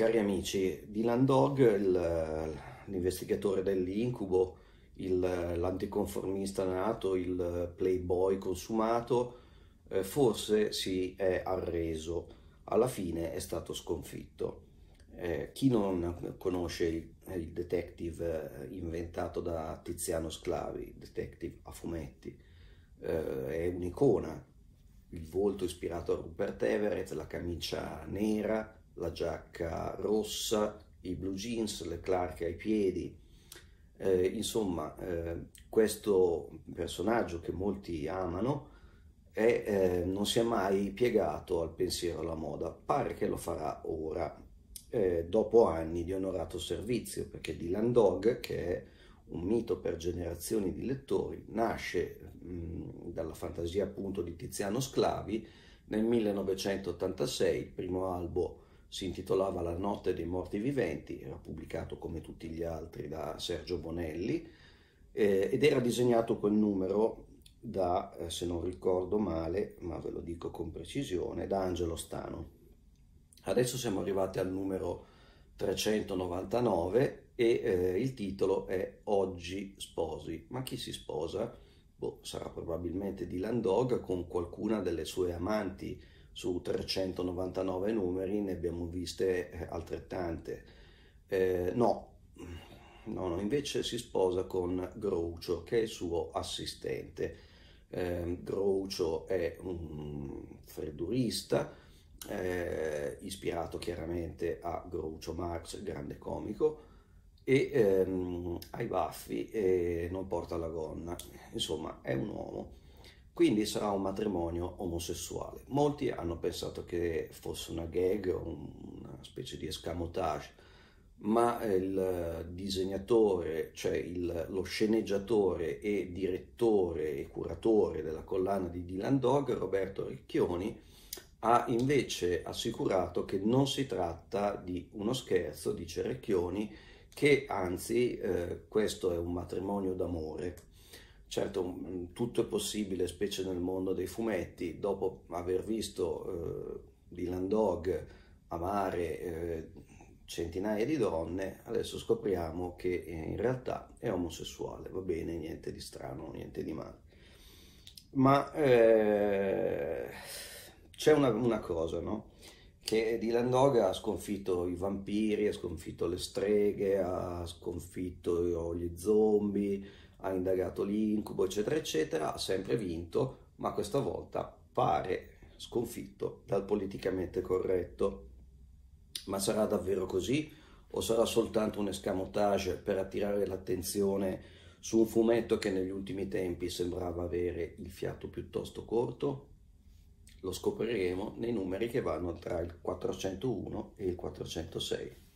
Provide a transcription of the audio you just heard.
Cari amici, Dylan Dog, l'investigatore dell'incubo, l'anticonformista nato, il playboy consumato, eh, forse si è arreso, alla fine è stato sconfitto. Eh, chi non conosce il, il detective eh, inventato da Tiziano Sclavi, detective a fumetti, eh, è un'icona, il volto ispirato a Rupert Everett, la camicia nera, la giacca rossa, i blue jeans, le Clark ai piedi. Eh, insomma, eh, questo personaggio che molti amano è, eh, non si è mai piegato al pensiero alla moda. Pare che lo farà ora, eh, dopo anni di onorato servizio, perché Dylan Dog, che è un mito per generazioni di lettori, nasce mh, dalla fantasia appunto di Tiziano Sclavi nel 1986, il primo albo si intitolava La notte dei morti viventi, era pubblicato come tutti gli altri da Sergio Bonelli eh, ed era disegnato quel numero da, eh, se non ricordo male, ma ve lo dico con precisione, da Angelo Stano. Adesso siamo arrivati al numero 399 e eh, il titolo è Oggi sposi. Ma chi si sposa? Boh, sarà probabilmente Dylan Dog con qualcuna delle sue amanti su 399 numeri ne abbiamo viste eh, altrettante. Eh, no, no, no, invece si sposa con Groucho che è il suo assistente. Eh, Groucho è un freddurista, eh, ispirato chiaramente a Groucho Marx, grande comico, e ehm, ha i baffi e non porta la gonna. Insomma, è un uomo quindi sarà un matrimonio omosessuale. Molti hanno pensato che fosse una gag una specie di escamotage, ma il disegnatore, cioè il, lo sceneggiatore e direttore e curatore della collana di Dylan Dog, Roberto Ricchioni, ha invece assicurato che non si tratta di uno scherzo, dice Recchioni, che anzi eh, questo è un matrimonio d'amore Certo, mm, tutto è possibile, specie nel mondo dei fumetti, dopo aver visto eh, Dylan Dog amare eh, centinaia di donne, adesso scopriamo che eh, in realtà è omosessuale, va bene, niente di strano, niente di male. Ma eh, c'è una, una, cosa, no? Che Dylan Dog ha sconfitto i vampiri, ha sconfitto le streghe, ha sconfitto gli zombie, ha indagato l'incubo, eccetera, eccetera, ha sempre vinto, ma questa volta pare sconfitto dal politicamente corretto. Ma sarà davvero così? O sarà soltanto un escamotage per attirare l'attenzione su un fumetto che negli ultimi tempi sembrava avere il fiato piuttosto corto? Lo scopriremo nei numeri che vanno tra il 401 e il 406.